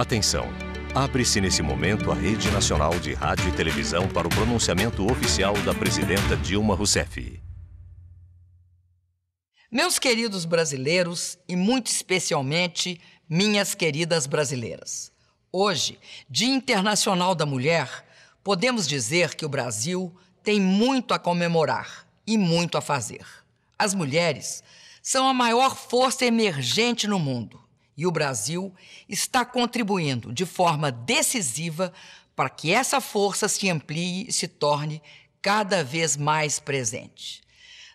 Atenção! Abre-se nesse momento a Rede Nacional de Rádio e Televisão para o pronunciamento oficial da presidenta Dilma Rousseff. Meus queridos brasileiros e muito especialmente minhas queridas brasileiras. Hoje, Dia Internacional da Mulher, podemos dizer que o Brasil tem muito a comemorar e muito a fazer. As mulheres são a maior força emergente no mundo e o Brasil está contribuindo de forma decisiva para que essa força se amplie e se torne cada vez mais presente.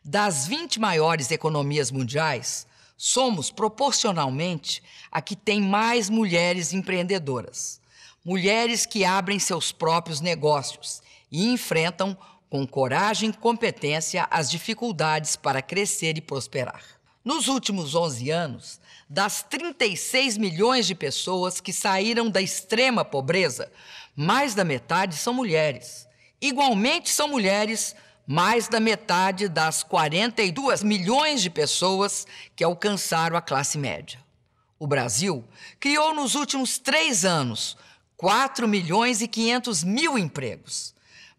Das 20 maiores economias mundiais, somos proporcionalmente a que tem mais mulheres empreendedoras, mulheres que abrem seus próprios negócios e enfrentam com coragem e competência as dificuldades para crescer e prosperar. Nos últimos 11 anos, das 36 milhões de pessoas que saíram da extrema pobreza, mais da metade são mulheres. Igualmente são mulheres mais da metade das 42 milhões de pessoas que alcançaram a classe média. O Brasil criou nos últimos três anos 4 milhões e 500 mil empregos.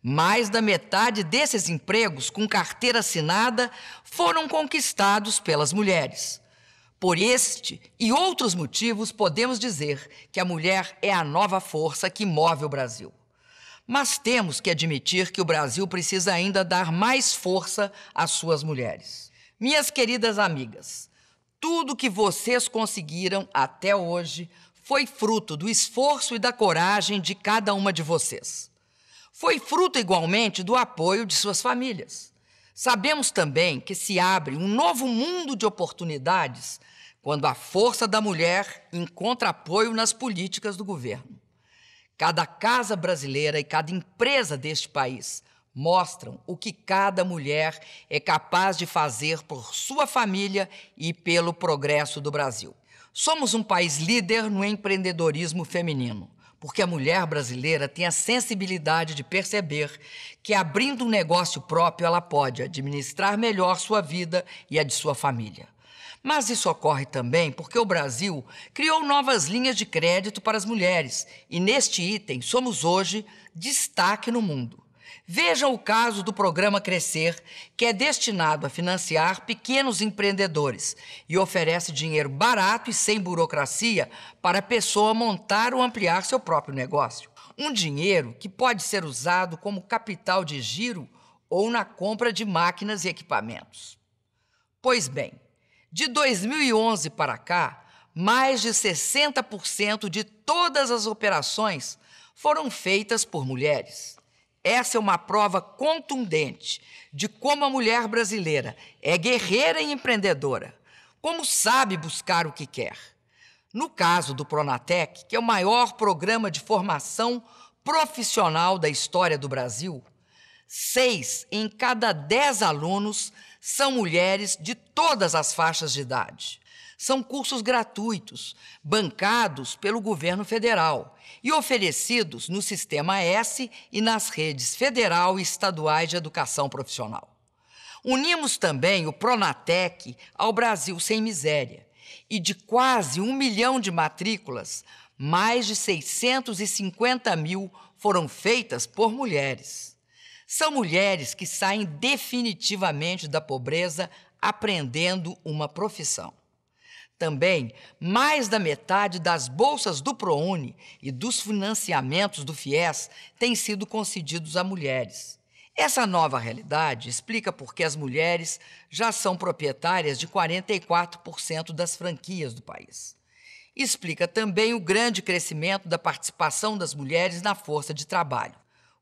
Mais da metade desses empregos com carteira assinada foram conquistados pelas mulheres. Por este e outros motivos, podemos dizer que a mulher é a nova força que move o Brasil. Mas temos que admitir que o Brasil precisa ainda dar mais força às suas mulheres. Minhas queridas amigas, tudo que vocês conseguiram até hoje foi fruto do esforço e da coragem de cada uma de vocês. Foi fruto igualmente do apoio de suas famílias. Sabemos também que se abre um novo mundo de oportunidades quando a força da mulher encontra apoio nas políticas do governo. Cada casa brasileira e cada empresa deste país mostram o que cada mulher é capaz de fazer por sua família e pelo progresso do Brasil. Somos um país líder no empreendedorismo feminino porque a mulher brasileira tem a sensibilidade de perceber que, abrindo um negócio próprio, ela pode administrar melhor sua vida e a de sua família. Mas isso ocorre também porque o Brasil criou novas linhas de crédito para as mulheres e, neste item, somos hoje destaque no mundo. Vejam o caso do programa Crescer, que é destinado a financiar pequenos empreendedores e oferece dinheiro barato e sem burocracia para a pessoa montar ou ampliar seu próprio negócio. Um dinheiro que pode ser usado como capital de giro ou na compra de máquinas e equipamentos. Pois bem, de 2011 para cá, mais de 60% de todas as operações foram feitas por mulheres. Essa é uma prova contundente de como a mulher brasileira é guerreira e empreendedora, como sabe buscar o que quer. No caso do Pronatec, que é o maior programa de formação profissional da história do Brasil, seis em cada dez alunos são mulheres de todas as faixas de idade. São cursos gratuitos, bancados pelo governo federal e oferecidos no Sistema S e nas redes federal e estaduais de educação profissional. Unimos também o Pronatec ao Brasil Sem Miséria e de quase um milhão de matrículas, mais de 650 mil foram feitas por mulheres. São mulheres que saem definitivamente da pobreza aprendendo uma profissão. Também, mais da metade das bolsas do ProUni e dos financiamentos do FIES têm sido concedidos a mulheres. Essa nova realidade explica por que as mulheres já são proprietárias de 44% das franquias do país. Explica também o grande crescimento da participação das mulheres na força de trabalho.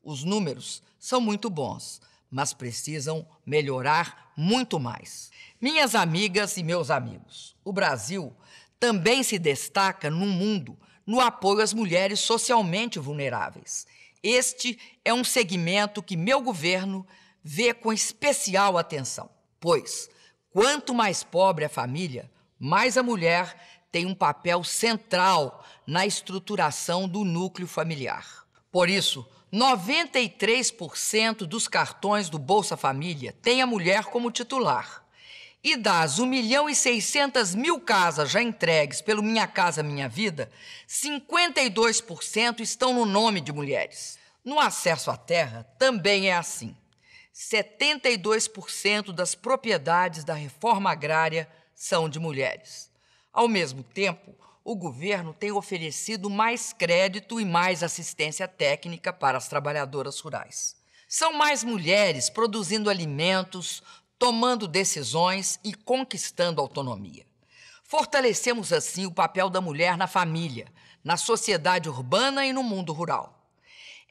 Os números são muito bons, mas precisam melhorar muito mais. Minhas amigas e meus amigos, o Brasil também se destaca no mundo no apoio às mulheres socialmente vulneráveis. Este é um segmento que meu governo vê com especial atenção, pois quanto mais pobre a família, mais a mulher tem um papel central na estruturação do núcleo familiar. Por isso, 93% dos cartões do Bolsa Família têm a mulher como titular. E das 1 milhão e 600 mil casas já entregues pelo Minha Casa Minha Vida, 52% estão no nome de mulheres. No acesso à terra, também é assim. 72% das propriedades da reforma agrária são de mulheres. Ao mesmo tempo, o governo tem oferecido mais crédito e mais assistência técnica para as trabalhadoras rurais. São mais mulheres produzindo alimentos, tomando decisões e conquistando autonomia. Fortalecemos assim o papel da mulher na família, na sociedade urbana e no mundo rural.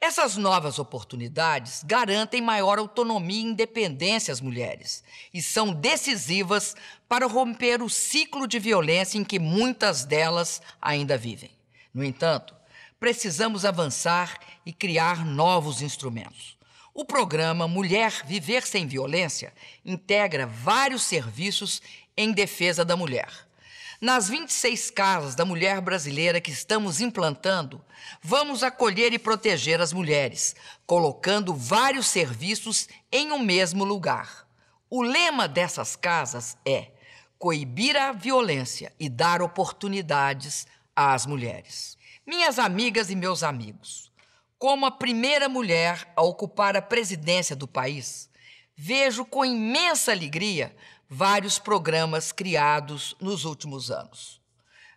Essas novas oportunidades garantem maior autonomia e independência às mulheres e são decisivas para romper o ciclo de violência em que muitas delas ainda vivem. No entanto, precisamos avançar e criar novos instrumentos. O programa Mulher Viver Sem Violência integra vários serviços em defesa da mulher. Nas 26 casas da mulher brasileira que estamos implantando, vamos acolher e proteger as mulheres, colocando vários serviços em um mesmo lugar. O lema dessas casas é coibir a violência e dar oportunidades às mulheres. Minhas amigas e meus amigos, como a primeira mulher a ocupar a presidência do país, vejo com imensa alegria vários programas criados nos últimos anos.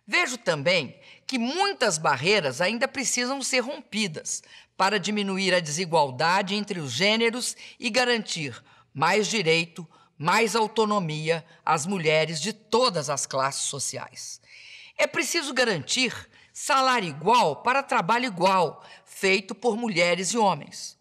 Vejo também que muitas barreiras ainda precisam ser rompidas para diminuir a desigualdade entre os gêneros e garantir mais direito, mais autonomia às mulheres de todas as classes sociais. É preciso garantir salário igual para trabalho igual, feito por mulheres e homens.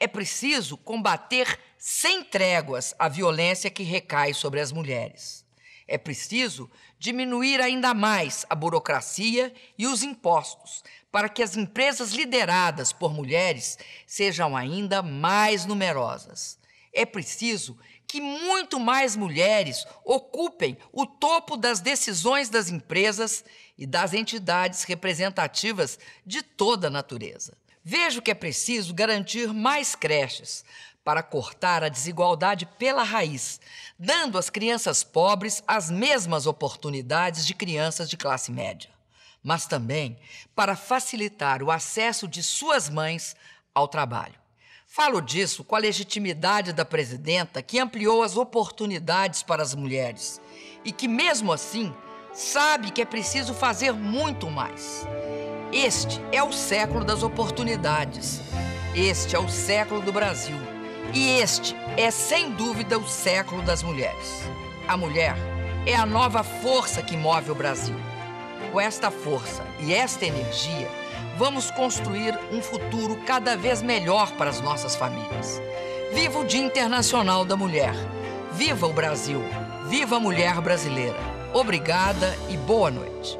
É preciso combater sem tréguas a violência que recai sobre as mulheres. É preciso diminuir ainda mais a burocracia e os impostos para que as empresas lideradas por mulheres sejam ainda mais numerosas. É preciso que muito mais mulheres ocupem o topo das decisões das empresas e das entidades representativas de toda a natureza. Vejo que é preciso garantir mais creches para cortar a desigualdade pela raiz, dando às crianças pobres as mesmas oportunidades de crianças de classe média, mas também para facilitar o acesso de suas mães ao trabalho. Falo disso com a legitimidade da presidenta que ampliou as oportunidades para as mulheres e que, mesmo assim, sabe que é preciso fazer muito mais. Este é o século das oportunidades. Este é o século do Brasil. E este é, sem dúvida, o século das mulheres. A mulher é a nova força que move o Brasil. Com esta força e esta energia, vamos construir um futuro cada vez melhor para as nossas famílias. Viva o Dia Internacional da Mulher! Viva o Brasil! Viva a mulher brasileira! Obrigada e boa noite!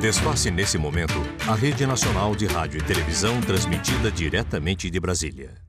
Desface nesse momento a Rede Nacional de Rádio e Televisão transmitida diretamente de Brasília.